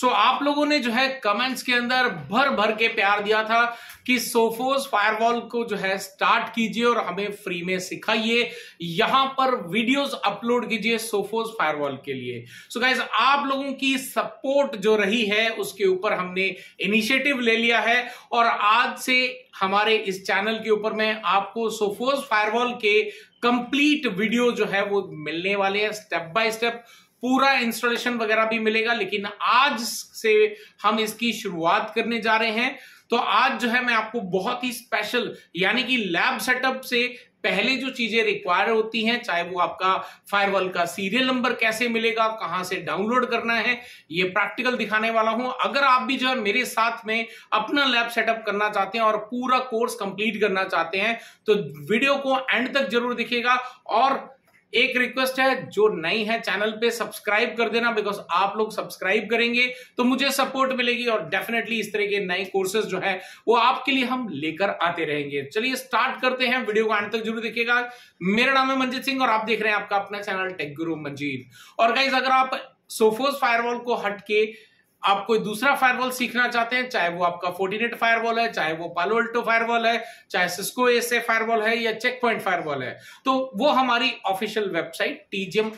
सो आप लोगों ने जो है कमेंट्स के अंदर भर भर के प्यार दिया था कि सोफोज फायरवॉल को जो है स्टार्ट कीजिए और हमें फ्री में सिखाइए यहां पर वीडियोस अपलोड कीजिए सोफोज फायरवॉल के लिए सो so, गाइज आप लोगों की सपोर्ट जो रही है उसके ऊपर हमने इनिशिएटिव ले लिया है और आज से हमारे इस चैनल के ऊपर मैं आपको सोफोज फायरवॉल के कंप्लीट वीडियो जो है वो मिलने वाले हैं स्टेप बाय स्टेप पूरा इंस्टॉलेशन वगैरह भी मिलेगा लेकिन आज से हम इसकी शुरुआत करने जा रहे हैं तो आज जो है मैं आपको बहुत ही स्पेशल यानी कि लैब सेटअप से पहले जो चीजें रिक्वायर होती हैं चाहे वो आपका फायरवॉल का सीरियल नंबर कैसे मिलेगा कहां से डाउनलोड करना है ये प्रैक्टिकल दिखाने वाला हूं अगर आप भी जो है मेरे साथ में अपना लैब सेटअप करना चाहते हैं और पूरा कोर्स कंप्लीट करना चाहते हैं तो वीडियो को एंड तक जरूर दिखेगा और एक रिक्वेस्ट है जो नई है चैनल पे सब्सक्राइब कर देना बिकॉज आप लोग सब्सक्राइब करेंगे तो मुझे सपोर्ट मिलेगी और डेफिनेटली इस तरह के नए कोर्सेज जो है वो आपके लिए हम लेकर आते रहेंगे चलिए स्टार्ट करते हैं वीडियो को अंत तक जरूर देखिएगा मेरा नाम है मंजीत सिंह और आप देख रहे हैं आपका अपना चैनल टेक गुरु मंजीत और गाइज अगर आप सोफोज फायरवॉल को हटके आप कोई दूसरा फायरवॉल सीखना चाहते हैं चाहे वो आपका फोर्टीनेट फायरवॉल है चाहे वो पालो अल्टो फायरवॉल है चाहे सिस्को एस फायरवॉल है या चेक पॉइंट फायरवॉल है तो वो हमारी official website TGM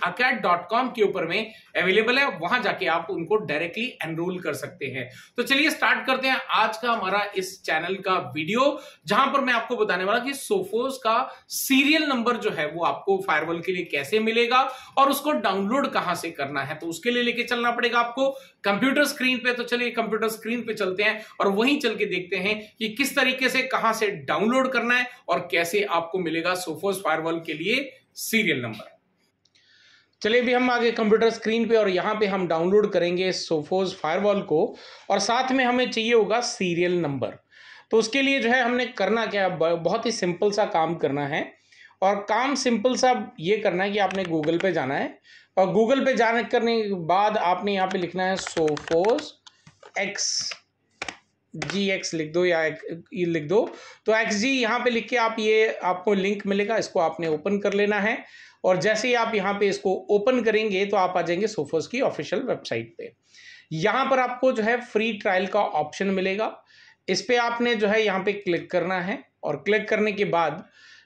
dot com के ऊपर में अवेलेबल है वहां जाके आप उनको डायरेक्टली एनरोल कर सकते हैं तो चलिए स्टार्ट करते हैं आज का हमारा इस चैनल का वीडियो जहां पर मैं आपको बताने वाला कि सोफोज का सीरियल नंबर जो है वो आपको फायरवॉल के लिए कैसे मिलेगा और उसको डाउनलोड कहां से करना है तो उसके लिए लेके चलना पड़ेगा आपको कंप्यूटर स्क्रीन पे तो चलिए कंप्यूटर स्क्रीन पे चलते हैं और वहीं चल के देखते हैं कि किस तरीके से कहां से डाउनलोड करना है और कैसे आपको मिलेगा सोफोस फायरवॉल के लिए सीरियल नंबर चलिए भी हम आगे कंप्यूटर स्क्रीन पे और यहाँ पे हम डाउनलोड करेंगे सोफोज फायरवॉल को और साथ में हमें चाहिए होगा सीरियल नंबर तो उसके लिए जो है हमने करना क्या बहुत ही सिंपल सा काम करना है और काम सिंपल सा ये करना है कि आपने गूगल पे जाना है और गूगल पे जाने करने के बाद आपने यहाँ पे लिखना है सोफोस एक्स जी एक्स लिख दो या ये लिख दो तो एक्स जी यहाँ पे लिख के आप ये आपको लिंक मिलेगा इसको आपने ओपन कर लेना है और जैसे ही आप यहाँ पे इसको ओपन करेंगे तो आप आ जाएंगे सोफोस की ऑफिशियल वेबसाइट पे यहाँ पर आपको जो है फ्री ट्रायल का ऑप्शन मिलेगा इस पर आपने जो है यहाँ पे क्लिक करना है और क्लिक करने के बाद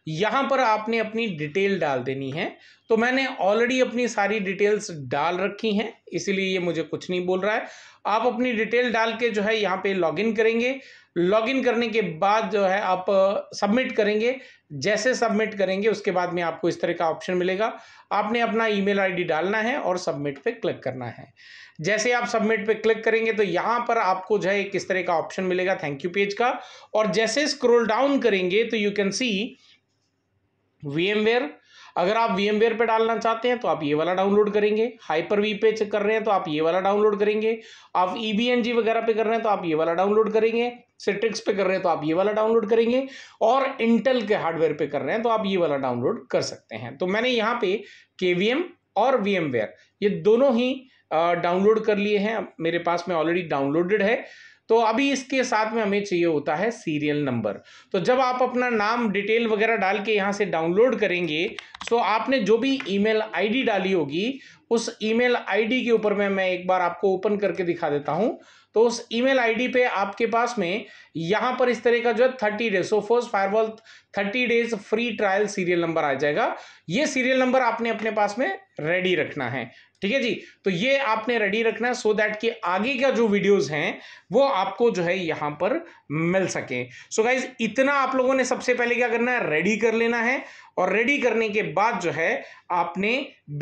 यहाँ पर आपने अपनी डिटेल डाल देनी है तो मैंने ऑलरेडी अपनी सारी डिटेल्स डाल रखी हैं इसीलिए ये मुझे कुछ नहीं बोल रहा है आप अपनी डिटेल डाल के जो है यहाँ पे लॉगिन करेंगे लॉगिन करने के बाद जो है आप सबमिट करेंगे जैसे सबमिट करेंगे उसके बाद में आपको इस तरह का ऑप्शन मिलेगा आपने अपना ईमेल आईडी डालना है और सबमिट पे क्लिक करना है जैसे आप सबमिट पे क्लिक करेंगे तो यहाँ पर आपको जो है किस तरह का ऑप्शन मिलेगा थैंक यू पेज का और जैसे स्क्रोल डाउन करेंगे तो यू कैन सी वीएमवेयर अगर आप वीएमवेयर पे डालना चाहते हैं तो आप ये वाला डाउनलोड करेंगे हाइपर वी पे कर रहे हैं तो आप ये वाला डाउनलोड करेंगे आप ईबीएनजी e वगैरह पे कर रहे हैं तो आप ये वाला डाउनलोड करेंगे सिट्रिक्स पे कर रहे हैं तो आप ये वाला डाउनलोड करेंगे और इंटेल के हार्डवेयर पे कर रहे हैं तो आप ये वाला डाउनलोड कर सकते हैं तो मैंने यहाँ पे के और वी ये दोनों ही डाउनलोड कर लिए हैं मेरे पास में ऑलरेडी डाउनलोडेड है तो अभी इसके साथ में हमें चाहिए होता है सीरियल नंबर तो जब आप अपना नाम डिटेल वगैरह डाल के यहाँ से डाउनलोड करेंगे तो आपने जो भी ईमेल आईडी डाली होगी उस ईमेल आईडी के ऊपर में मैं एक बार आपको ओपन करके दिखा देता हूँ तो उस ईमेल आईडी पे आपके पास में यहाँ पर इस तरह का जो है thirty days so first firewall thirty days free trial serial number आ जाएगा ये सीरियल नंबर आपने अपने पास में रेडी रखना है ठीक है जी तो ये आपने रेडी रखना है सो दैट कि आगे का जो वीडियोस हैं वो आपको जो है यहाँ पर मिल सके सो so गाइज इतना आप लोगों ने सबसे पहले क्या करना है रेडी कर लेना है और रेडी करने के बाद जो है आपने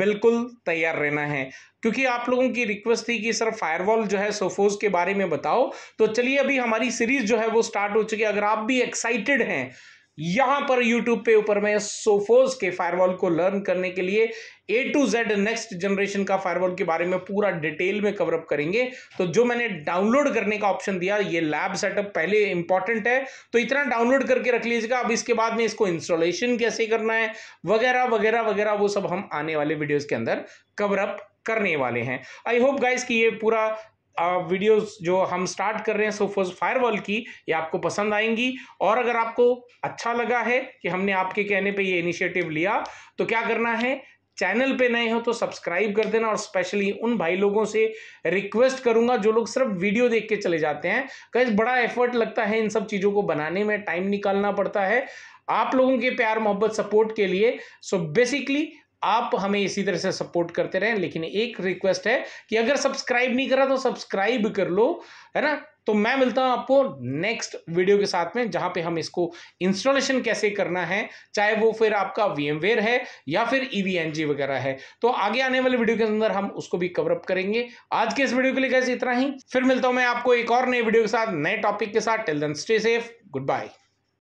बिल्कुल तैयार रहना है क्योंकि आप लोगों की रिक्वेस्ट थी कि सर फायरवॉल जो है सोफोज के बारे में बताओ तो चलिए अभी हमारी सीरीज जो है वो स्टार्ट हो चुकी है अगर आप भी एक्साइटेड हैं यहां पर YouTube पे ऊपर में सोफोज के फायरवॉल को लर्न करने के लिए A to Z next generation का फायरवॉल के बारे में पूरा डिटेल में कवरअप करेंगे तो जो मैंने डाउनलोड करने का ऑप्शन दिया ये लैब सेटअप पहले इंपॉर्टेंट है तो इतना डाउनलोड करके रख लीजिएगा अब इसके बाद में इसको इंस्टॉलेशन कैसे करना है वगैरह वगैरह वगैरह वो सब हम आने वाले वीडियोज के अंदर कवरअप करने वाले हैं आई होप गाइस कि ये पूरा वीडियोस जो हम स्टार्ट कर रहे हैं सोफोज फायरवॉल की ये आपको पसंद आएंगी और अगर आपको अच्छा लगा है कि हमने आपके कहने पे ये इनिशिएटिव लिया तो क्या करना है चैनल पे नए हो तो सब्सक्राइब कर देना और स्पेशली उन भाई लोगों से रिक्वेस्ट करूंगा जो लोग सिर्फ वीडियो देख के चले जाते हैं कैसे बड़ा एफर्ट लगता है इन सब चीज़ों को बनाने में टाइम निकालना पड़ता है आप लोगों के प्यार मोहब्बत सपोर्ट के लिए सो बेसिकली आप हमें इसी तरह से सपोर्ट करते रहें लेकिन एक रिक्वेस्ट है कि अगर सब्सक्राइब नहीं करा तो सब्सक्राइब कर लो है ना तो मैं मिलता हूं आपको नेक्स्ट वीडियो के साथ में जहां पे हम इसको इंस्टॉलेशन कैसे करना है चाहे वो फिर आपका वीएमवेयर है या फिर ईवीएनजी e वगैरह है तो आगे आने वाले वीडियो के अंदर हम उसको भी कवरअप करेंगे आज के इस वीडियो के लिए कैसे इतना ही फिर मिलता हूं मैं आपको एक और नए वीडियो के साथ नए टॉपिक के साथ tell then stay safe good bye